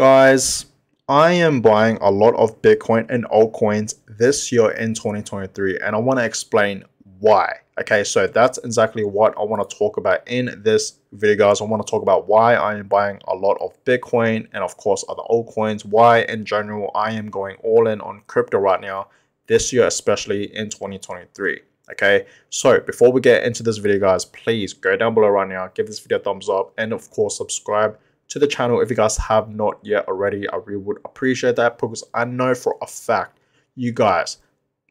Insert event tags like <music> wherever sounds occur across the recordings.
Guys, I am buying a lot of Bitcoin and altcoins this year in 2023, and I want to explain why. Okay, so that's exactly what I want to talk about in this video, guys. I want to talk about why I am buying a lot of Bitcoin and, of course, other altcoins, why in general I am going all in on crypto right now, this year, especially in 2023 okay so before we get into this video guys please go down below right now give this video a thumbs up and of course subscribe to the channel if you guys have not yet already. I really would appreciate that because I know for a fact you guys,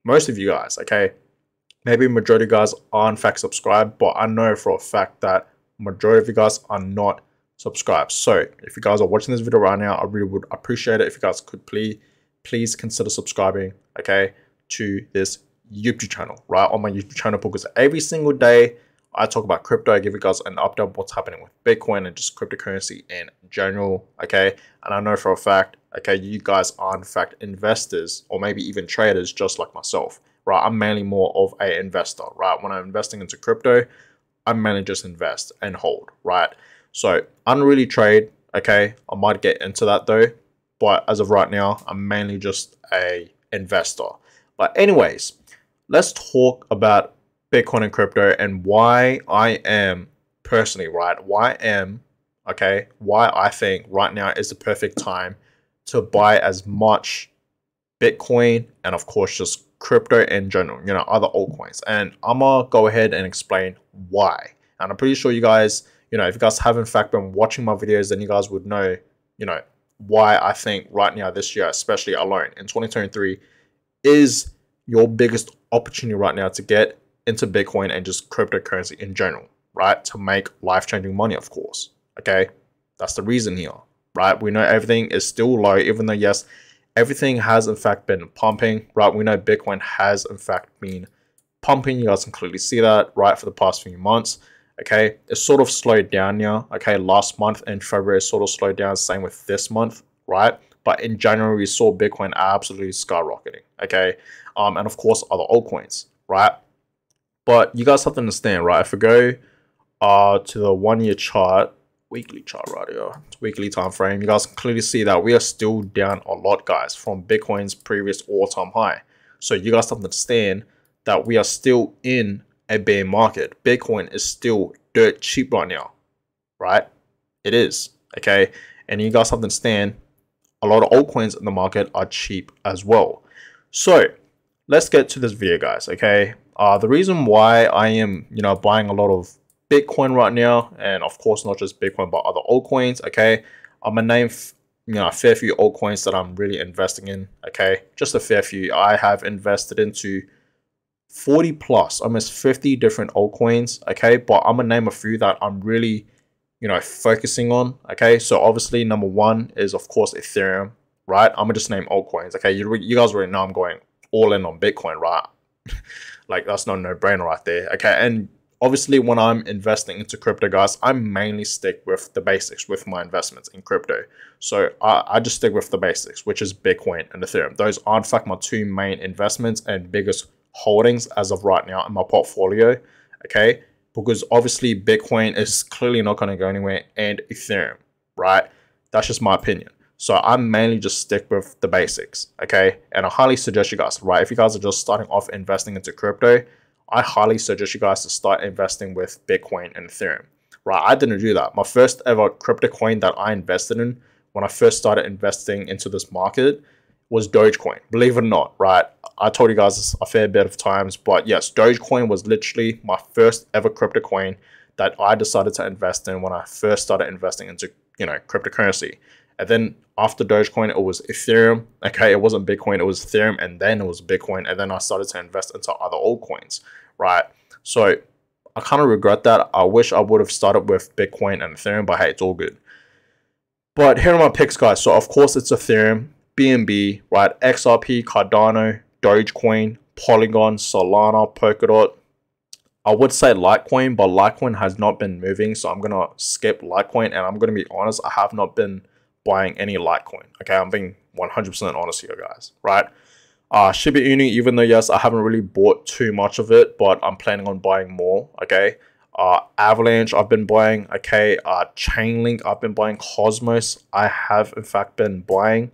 most of you guys, okay, maybe majority of you guys are in fact subscribed, but I know for a fact that majority of you guys are not subscribed. So if you guys are watching this video right now, I really would appreciate it if you guys could please, please consider subscribing, okay, to this YouTube channel, right? On my YouTube channel because every single day I talk about crypto. I give you guys an update on what's happening with Bitcoin and just cryptocurrency in general. Okay. And I know for a fact, okay, you guys are in fact investors or maybe even traders just like myself, right? I'm mainly more of a investor, right? When I'm investing into crypto, I'm mainly just invest and hold, right? So unruly trade. Okay. I might get into that though. But as of right now, I'm mainly just a investor. But anyways, let's talk about Bitcoin and crypto and why I am personally, right? Why am, okay, why I think right now is the perfect time to buy as much Bitcoin and of course just crypto in general, you know, other altcoins. And I'm gonna go ahead and explain why. And I'm pretty sure you guys, you know, if you guys have in fact been watching my videos, then you guys would know, you know, why I think right now this year, especially alone in 2023, is your biggest opportunity right now to get into Bitcoin and just cryptocurrency in general, right? To make life changing money, of course. Okay. That's the reason here, right? We know everything is still low, even though, yes, everything has in fact been pumping, right? We know Bitcoin has in fact been pumping. You guys can clearly see that, right? For the past few months. Okay, it's sort of slowed down here. Okay, last month in February sort of slowed down. Same with this month, right? But in January, we saw Bitcoin absolutely skyrocketing. Okay, um, and of course other altcoins, right? But you guys have to understand, right? If we go uh, to the one year chart, weekly chart right here, weekly time frame, you guys can clearly see that we are still down a lot, guys, from Bitcoin's previous all time high. So you guys have to understand that we are still in a bear market. Bitcoin is still dirt cheap right now, right? It is, okay? And you guys have to understand a lot of altcoins in the market are cheap as well. So let's get to this video, guys, okay? Uh, the reason why I am, you know, buying a lot of Bitcoin right now, and of course not just Bitcoin, but other altcoins. Okay, I'm a name, you know, a fair few altcoins that I'm really investing in. Okay, just a fair few. I have invested into 40 plus, almost 50 different altcoins. Okay, but I'm gonna name a few that I'm really, you know, focusing on. Okay, so obviously number one is of course Ethereum, right? I'm gonna just name altcoins. Okay, you you guys already know I'm going all in on Bitcoin, right? <laughs> like that's a no brainer right there. Okay, and obviously when I'm investing into crypto, guys, I mainly stick with the basics with my investments in crypto. So I, I just stick with the basics, which is Bitcoin and Ethereum. Those are in fact my two main investments and biggest holdings as of right now in my portfolio. Okay, because obviously Bitcoin is clearly not going to go anywhere, and Ethereum, right? That's just my opinion. So I mainly just stick with the basics, okay? And I highly suggest you guys, right? If you guys are just starting off investing into crypto, I highly suggest you guys to start investing with Bitcoin and Ethereum, right? I didn't do that. My first ever crypto coin that I invested in when I first started investing into this market was Dogecoin, believe it or not, right? I told you guys this a fair bit of times, but yes, Dogecoin was literally my first ever crypto coin that I decided to invest in when I first started investing into, you know, cryptocurrency. And then after Dogecoin, it was Ethereum. Okay, it wasn't Bitcoin, it was Ethereum, and then it was Bitcoin. And then I started to invest into other altcoins, right? So I kind of regret that. I wish I would have started with Bitcoin and Ethereum, but hey, it's all good. But here are my picks, guys. So of course it's Ethereum, BNB, right? XRP, Cardano, Dogecoin, Polygon, Solana, Polkadot. I would say Litecoin, but Litecoin has not been moving, so I'm gonna skip Litecoin. And I'm gonna be honest, I have not been buying any Litecoin. Okay, I'm being 100% honest here, guys, right? Uh, Shiba Inu, even though, yes, I haven't really bought too much of it, but I'm planning on buying more, okay? Uh, Avalanche, I've been buying, okay? Uh, Chainlink, I've been buying Cosmos, I have, in fact, been buying.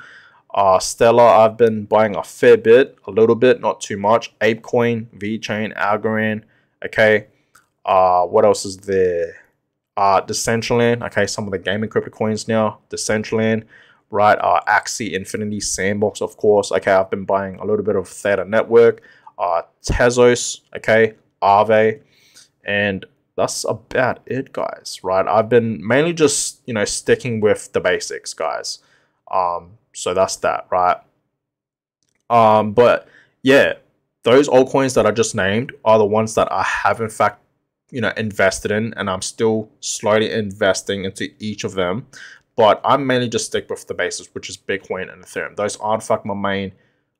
Uh, Stellar, I've been buying a fair bit, a little bit, not too much. ApeCoin, VeChain, Algorand, okay? Uh, what else is there? uh, Decentraland, okay, some of the gaming crypto coins now, Decentraland, right, uh, Axie, Infinity, Sandbox, of course, okay, I've been buying a little bit of Theta Network, uh, Tezos, okay, Aave, and that's about it, guys, right? I've been mainly just, you know, sticking with the basics, guys. Um, so that's that, right? Um, but yeah, those altcoins that I just named are the ones that I have in fact you know invested in and i'm still slowly investing into each of them but i mainly just stick with the basis which is bitcoin and ethereum those are not fuck my main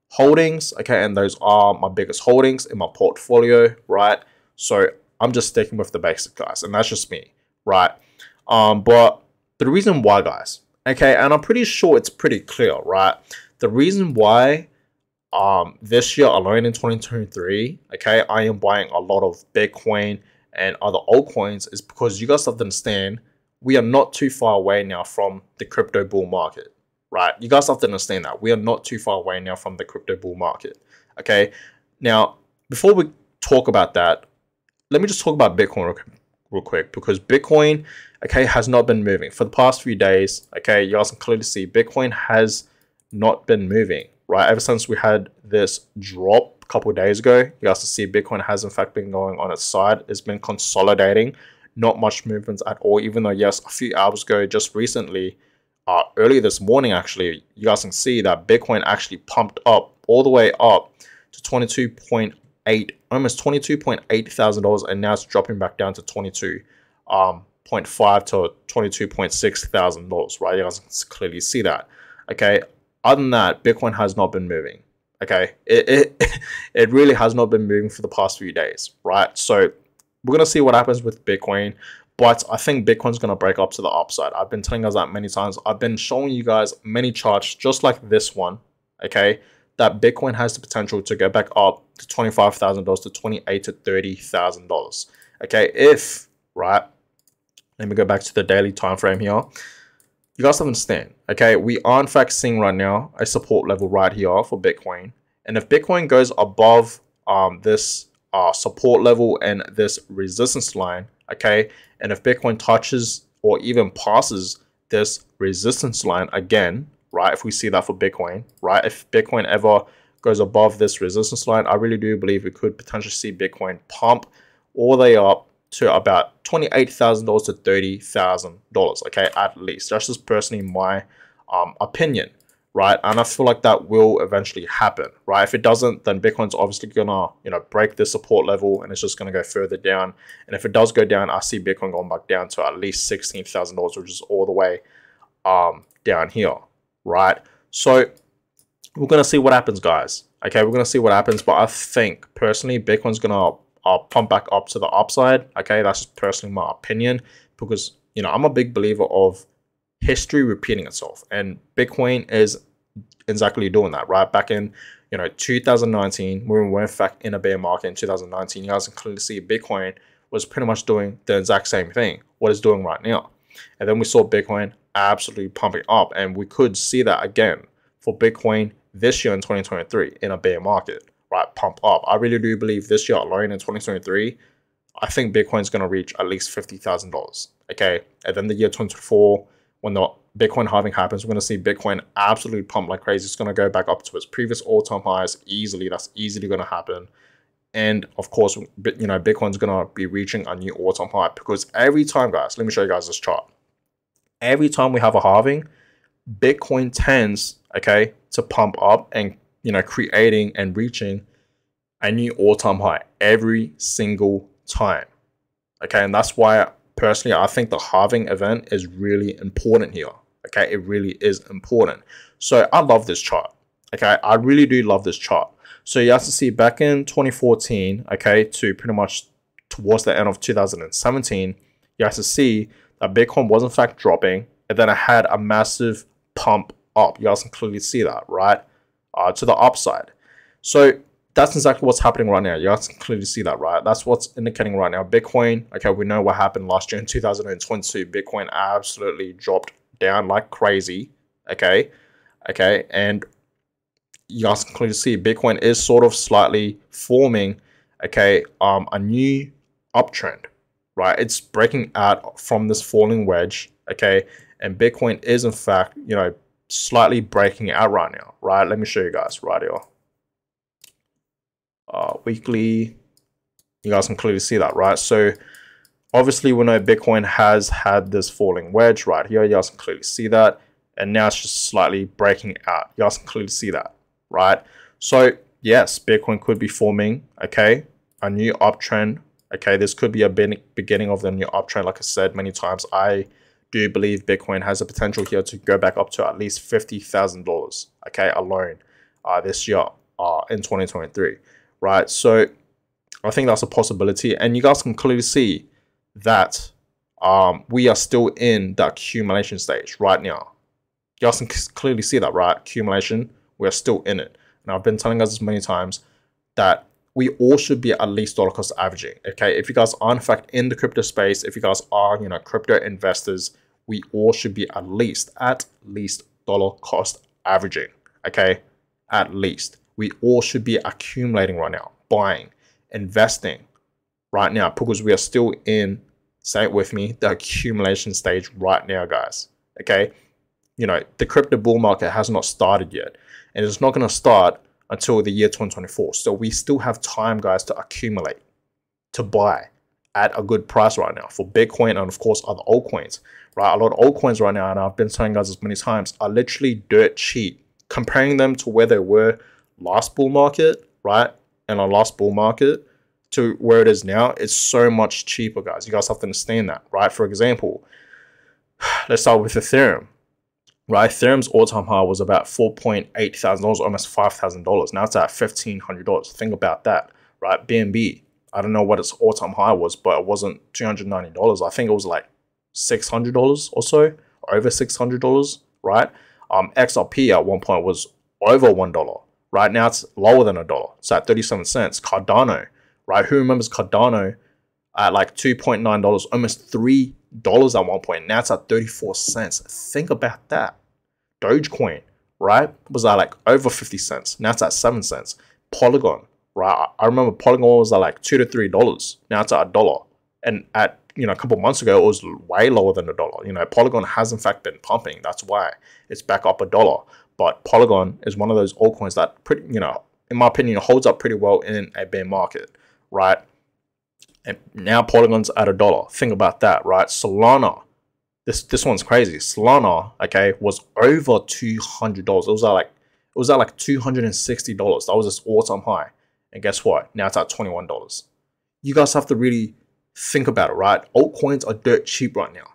holdings okay and those are my biggest holdings in my portfolio right so i'm just sticking with the basic guys and that's just me right um but the reason why guys okay and i'm pretty sure it's pretty clear right the reason why um this year alone in 2023 okay i am buying a lot of bitcoin and other altcoins is because you guys have to understand we are not too far away now from the crypto bull market, right? You guys have to understand that we are not too far away now from the crypto bull market, okay? Now, before we talk about that, let me just talk about Bitcoin real quick because Bitcoin, okay, has not been moving for the past few days. Okay, you guys can clearly see Bitcoin has not been moving, right? Ever since we had this drop couple days ago, you guys can see Bitcoin has in fact been going on its side. It's been consolidating, not much movements at all. Even though yes, a few hours ago, just recently, uh, early this morning actually, you guys can see that Bitcoin actually pumped up all the way up to 22.8, almost 22.8 thousand dollars, and now it's dropping back down to 22. Um, to 22.6 thousand dollars, right? You guys can clearly see that. Okay. Other than that, Bitcoin has not been moving. Okay, it, it <laughs> it really has not been moving for the past few days, right? So we're gonna see what happens with Bitcoin, but I think Bitcoin's gonna break up to the upside. I've been telling you guys that many times. I've been showing you guys many charts just like this one, okay, that Bitcoin has the potential to go back up to twenty five thousand dollars to twenty eight to thirty thousand dollars. Okay, if right, let me go back to the daily time frame here you guys have to understand, okay? We are in fact seeing right now a support level right here for Bitcoin. And if Bitcoin goes above um, this uh, support level and this resistance line, okay? And if Bitcoin touches or even passes this resistance line again, right? If we see that for Bitcoin, right? If Bitcoin ever goes above this resistance line, I really do believe we could potentially see Bitcoin pump all the way up to about $28,000 to $30,000, okay, at least. That's just personally my um, opinion, right? And I feel like that will eventually happen, right? If it doesn't, then Bitcoin's obviously gonna, you know, break the support level and it's just gonna go further down. And if it does go down, I see Bitcoin going back down to at least $16,000, which is all the way um, down here, right? So we're gonna see what happens, guys. Okay, we're gonna see what happens, but I think personally Bitcoin's gonna I'll pump back up to the upside. Okay, that's just personally my opinion because you know I'm a big believer of history repeating itself, and Bitcoin is exactly doing that. Right back in you know 2019, when we were in fact in a bear market in 2019, you guys can clearly see Bitcoin was pretty much doing the exact same thing what it's doing right now, and then we saw Bitcoin absolutely pumping up, and we could see that again for Bitcoin this year in 2023 in a bear market right pump up. I really do believe this year alone in 2023, I think Bitcoin's gonna reach at least fifty thousand dollars. Okay, and then the year 2024, when the Bitcoin halving happens, we're gonna see Bitcoin absolutely pump like crazy. It's gonna go back up to its previous all-time highs easily. That's easily gonna happen. And of course, you know, Bitcoin's gonna be reaching a new all-time high because every time, guys, let me show you guys this chart. Every time we have a halving, Bitcoin tends, okay, to pump up and you know, creating and reaching a new all-time high every single time. Okay, and that's why personally I think the halving event is really important here. Okay, it really is important. So I love this chart. Okay, I really do love this chart. So you have to see back in 2014, okay, to pretty much towards the end of 2017, you have to see that Bitcoin was in fact dropping, and then it had a massive pump up. You guys can clearly see that, right? uh, to the upside. So that's exactly what's happening right now. You guys can clearly see that, right? That's what's indicating right now. Bitcoin, okay, we know what happened last year in 2022. Bitcoin absolutely dropped down like crazy, okay? Okay, and you guys can clearly see Bitcoin is sort of slightly forming, okay, um, a new uptrend, right? It's breaking out from this falling wedge, okay? And Bitcoin is in fact, you know, slightly breaking out right now, right? Let me show you guys right here. Uh, weekly, you guys can clearly see that, right? So obviously we know Bitcoin has had this falling wedge right here. You guys can clearly see that. And now it's just slightly breaking out. You guys can clearly see that, right? So yes, Bitcoin could be forming, okay, a new uptrend. Okay, this could be a beginning of the new uptrend. Like I said many times, I do believe Bitcoin has the potential here to go back up to at least $50,000, okay, alone uh, this year uh, in 2023, right? So I think that's a possibility. And you guys can clearly see that um, we are still in the accumulation stage right now. You guys can clearly see that, right? Accumulation, we're still in it. And I've been telling us this many times that we all should be at least dollar cost averaging. Okay, if you guys are not in fact in the crypto space, if you guys are you know crypto investors, we all should be at least, at least dollar cost averaging, okay? At least. We all should be accumulating right now, buying, investing right now because we are still in, say it with me, the accumulation stage right now, guys, okay? You know, the crypto bull market has not started yet and it's not going to start until the year 2024. So we still have time, guys, to accumulate, to buy at a good price right now for Bitcoin and, of course, other altcoins right? A lot of altcoins right now, and I've been telling guys as many times, are literally dirt cheap. Comparing them to where they were last bull market, right? And a last bull market to where it is now, it's so much cheaper, guys. You guys have to understand that, right? For example, <sighs> let's start with Ethereum, right? Ethereum's all-time high was about $4.8 thousand dollars, almost five thousand dollars. Now it's at fifteen hundred dollars. Think about that, right? BNB. I don't know what its all-time high was, but it wasn't two hundred ninety dollars. I think it was like $600 or so, over $600, right? Um, XRP at one point was over $1. Right now it's lower than a dollar. It's at 37 cents. Cardano, right? Who remembers Cardano at like $2.9, almost $3 at one point. Now it's at 34 cents. Think about that. Dogecoin, right? Was at like over 50 cents. Now it's at 7 cents. Polygon, right? I remember Polygon was at like 2 to $3. Now it's at a dollar. And at you know a couple months ago it was way lower than a dollar. You know, Polygon has in fact been pumping. That's why it's back up a dollar. But Polygon is one of those altcoins that pretty you know, in my opinion, holds up pretty well in a bear market, right? And now Polygon's at a dollar. Think about that, right? Solana. This this one's crazy. Solana, okay, was over two hundred dollars. It was at like it was at like two hundred and sixty dollars. That was its all-time high. And guess what? Now it's at twenty-one dollars. You guys have to really Think about it, right? Altcoins are dirt cheap right now.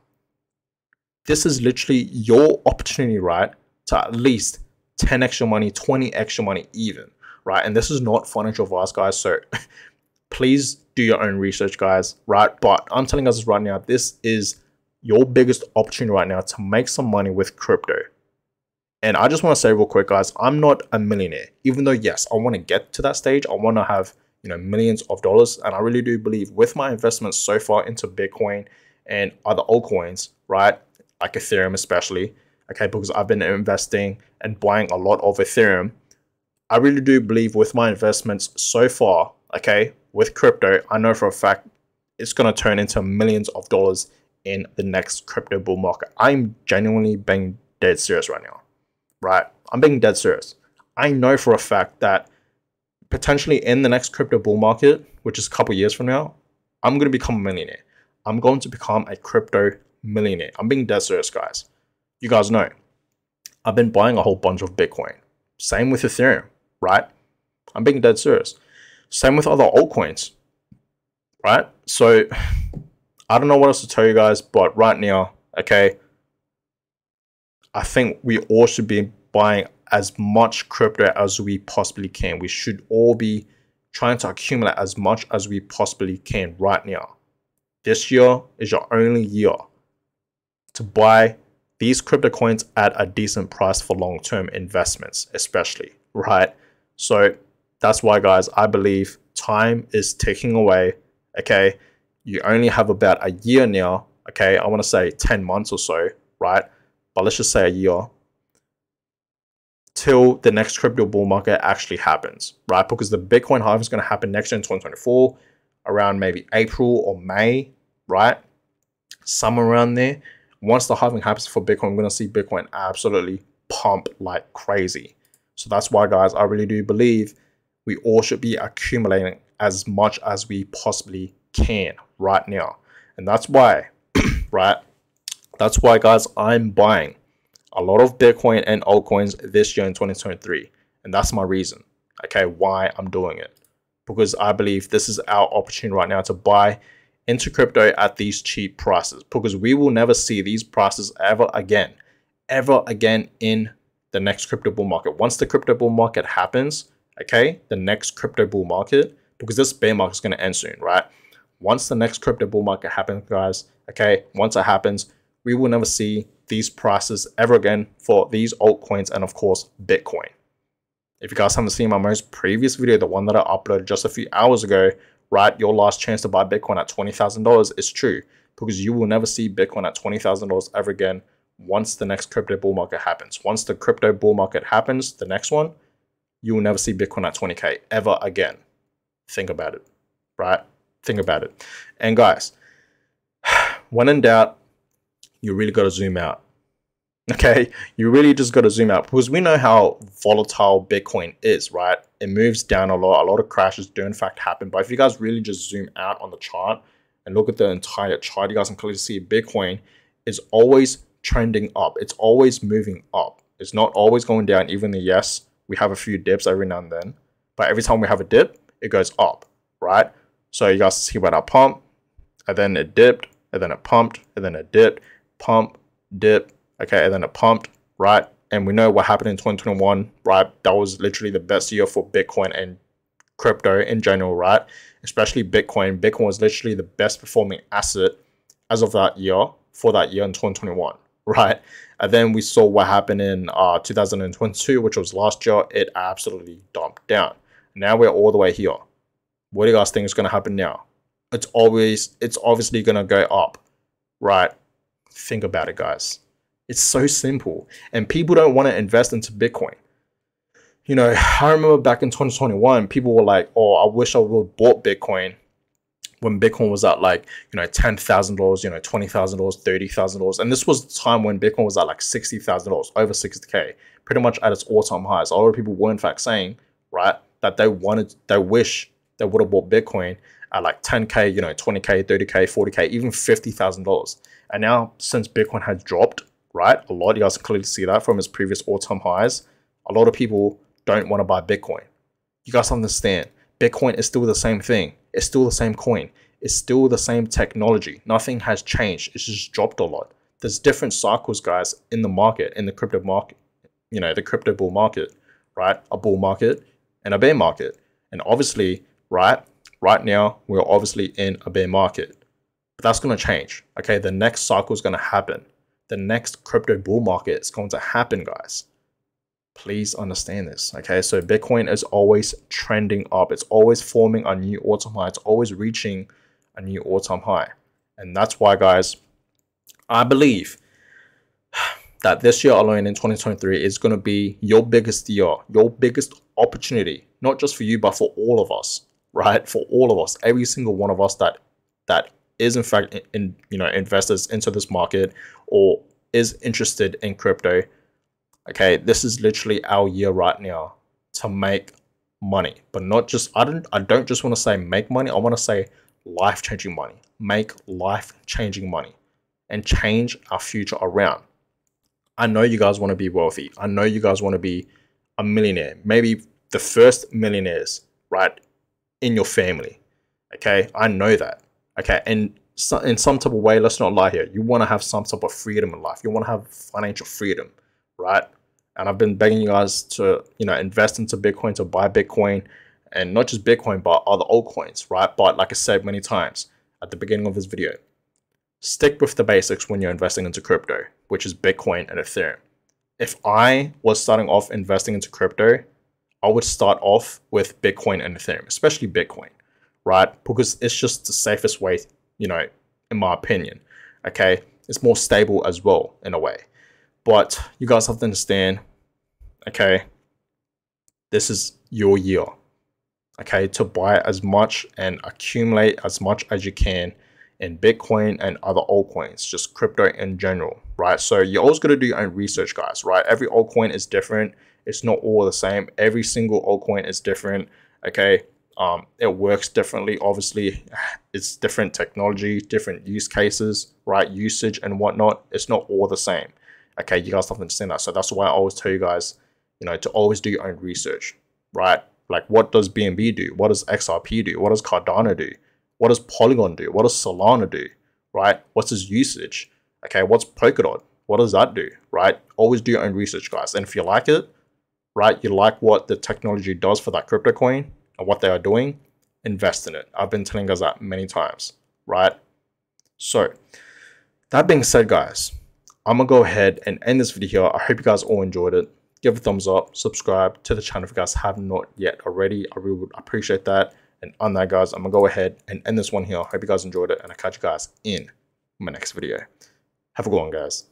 This is literally your opportunity, right? To at least 10 extra money, 20 extra money, even, right? And this is not financial advice, guys. So <laughs> please do your own research, guys, right? But I'm telling us right now, this is your biggest opportunity right now to make some money with crypto. And I just want to say real quick, guys, I'm not a millionaire. Even though, yes, I want to get to that stage, I want to have you know millions of dollars and i really do believe with my investments so far into bitcoin and other altcoins right like ethereum especially okay because i've been investing and buying a lot of ethereum i really do believe with my investments so far okay with crypto i know for a fact it's going to turn into millions of dollars in the next crypto bull market i'm genuinely being dead serious right now right i'm being dead serious i know for a fact that potentially in the next crypto bull market, which is a couple years from now, I'm going to become a millionaire. I'm going to become a crypto millionaire. I'm being dead serious, guys. You guys know, I've been buying a whole bunch of Bitcoin. Same with Ethereum, right? I'm being dead serious. Same with other altcoins, right? So I don't know what else to tell you guys, but right now, okay, I think we all should be buying as much crypto as we possibly can. We should all be trying to accumulate as much as we possibly can right now. This year is your only year to buy these crypto coins at a decent price for long term investments, especially, right? So that's why, guys, I believe time is ticking away. Okay. You only have about a year now. Okay. I want to say 10 months or so, right? But let's just say a year till the next crypto bull market actually happens, right? Because the Bitcoin halving is going to happen next year in 2024, around maybe April or May, right? Somewhere around there. Once the halving happens for Bitcoin, we're going to see Bitcoin absolutely pump like crazy. So that's why, guys, I really do believe we all should be accumulating as much as we possibly can right now. And that's why, <clears throat> right? That's why, guys, I'm buying a lot of Bitcoin and altcoins this year in 2023. And that's my reason, okay, why I'm doing it. Because I believe this is our opportunity right now to buy into crypto at these cheap prices. Because we will never see these prices ever again, ever again in the next crypto bull market. Once the crypto bull market happens, okay, the next crypto bull market, because this bear market is going to end soon, right? Once the next crypto bull market happens, guys, okay, once it happens, we will never see these prices ever again for these altcoins and of course Bitcoin. If you guys haven't seen my most previous video, the one that I uploaded just a few hours ago, right, your last chance to buy Bitcoin at $20,000 is true because you will never see Bitcoin at $20,000 ever again once the next crypto bull market happens. Once the crypto bull market happens, the next one, you will never see Bitcoin at 20K ever again. Think about it, right? Think about it. And guys, <sighs> when in doubt, you really got to zoom out. Okay, you really just got to zoom out because we know how volatile Bitcoin is, right? It moves down a lot. A lot of crashes do in fact happen. But if you guys really just zoom out on the chart and look at the entire chart, you guys can clearly see Bitcoin is always trending up. It's always moving up. It's not always going down. Even yes, we have a few dips every now and then, but every time we have a dip, it goes up, right? So you guys see about our pump, and then it dipped, and then it pumped, and then it dipped, pump, dip, okay, and then it pumped, right? And we know what happened in 2021, right? That was literally the best year for Bitcoin and crypto in general, right? Especially Bitcoin. Bitcoin was literally the best performing asset as of that year for that year in 2021, <laughs> right? And then we saw what happened in uh, 2022, which was last year. It absolutely dumped down. Now we're all the way here. What do you guys think is going to happen now? It's always, it's obviously going to go up, right? Think about it, guys. It's so simple. And people don't want to invest into Bitcoin. You know, I remember back in 2021, people were like, oh, I wish I would have bought Bitcoin when Bitcoin was at like, you know, $10,000, you know, $20,000, $30,000. And this was the time when Bitcoin was at like $60,000, over 60K, pretty much at its all time highs. A lot of people were, in fact, saying, right, that they wanted, they wish they would have bought Bitcoin at like 10K, you know, 20K, 30K, 40K, even $50,000. And now since Bitcoin has dropped, right, a lot, you guys can clearly see that from its previous all-time highs, a lot of people don't want to buy Bitcoin. You guys understand, Bitcoin is still the same thing. It's still the same coin. It's still the same technology. Nothing has changed. It's just dropped a lot. There's different cycles, guys, in the market, in the crypto market, you know, the crypto bull market, right? A bull market and a bear market. And obviously, right, right now, we're obviously in a bear market, but that's going to change. Okay, the next cycle is going to happen. The next crypto bull market is going to happen, guys. Please understand this. Okay, so Bitcoin is always trending up, it's always forming a new all time high, it's always reaching a new all time high. And that's why, guys, I believe <sighs> that this year alone in 2023 is going to be your biggest year, your biggest opportunity, not just for you, but for all of us right? For all of us, every single one of us that that is in fact in, you know investors into this market or is interested in crypto. Okay, this is literally our year right now to make money, but not just I don't I don't just want to say make money. I want to say life changing money. Make life changing money and change our future around. I know you guys want to be wealthy. I know you guys want to be a millionaire, maybe the first millionaires, right? in your family. Okay, I know that. Okay, and so, in some type of way, let's not lie here. You want to have some type of freedom in life. You want to have financial freedom, right? And I've been begging you guys to you know invest into Bitcoin, to buy Bitcoin, and not just Bitcoin, but other altcoins, right? But like I said many times at the beginning of this video, stick with the basics when you're investing into crypto, which is Bitcoin and Ethereum. If I was starting off investing into crypto I would start off with Bitcoin and Ethereum, especially Bitcoin, right? Because it's just the safest way, you know, in my opinion. Okay. It's more stable as well in a way. But you guys have to understand, okay, this is your year. Okay, to buy as much and accumulate as much as you can in Bitcoin and other altcoins, just crypto in general, right? So you're always gonna do your own research, guys, right? Every altcoin is different it's not all the same. Every single altcoin is different. Okay. Um, it works differently. Obviously, <sighs> it's different technology, different use cases, right? Usage and whatnot. It's not all the same. Okay, you guys something to understand that. So that's why I always tell you guys, you know, to always do your own research, right? Like what does BNB do? What does XRP do? What does Cardano do? What does Polygon do? What does Solana do? Right? What's its usage? Okay, what's Polkadot? What does that do? Right? Always do your own research, guys. And if you like it, right? You like what the technology does for that crypto coin and what they are doing, invest in it. I've been telling guys that many times, right? So, that being said, guys, I'm gonna go ahead and end this video here. I hope you guys all enjoyed it. Give a thumbs up, subscribe to the channel if you guys have not yet already. I really would appreciate that. And on that, guys, I'm gonna go ahead and end this one here. I hope you guys enjoyed it, and I'll catch you guys in my next video. Have a good one, guys.